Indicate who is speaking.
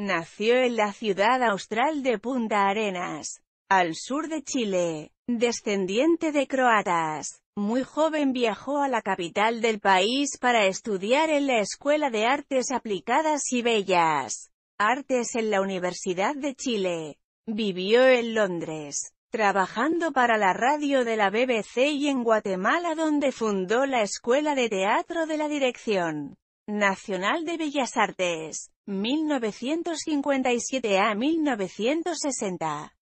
Speaker 1: Nació en la ciudad austral de Punta Arenas, al sur de Chile. Descendiente de croatas, muy joven viajó a la capital del país para estudiar en la Escuela de Artes Aplicadas y Bellas Artes en la Universidad de Chile. Vivió en Londres, trabajando para la radio de la BBC y en Guatemala donde fundó la Escuela de Teatro de la Dirección. Nacional de Bellas Artes, 1957 a 1960.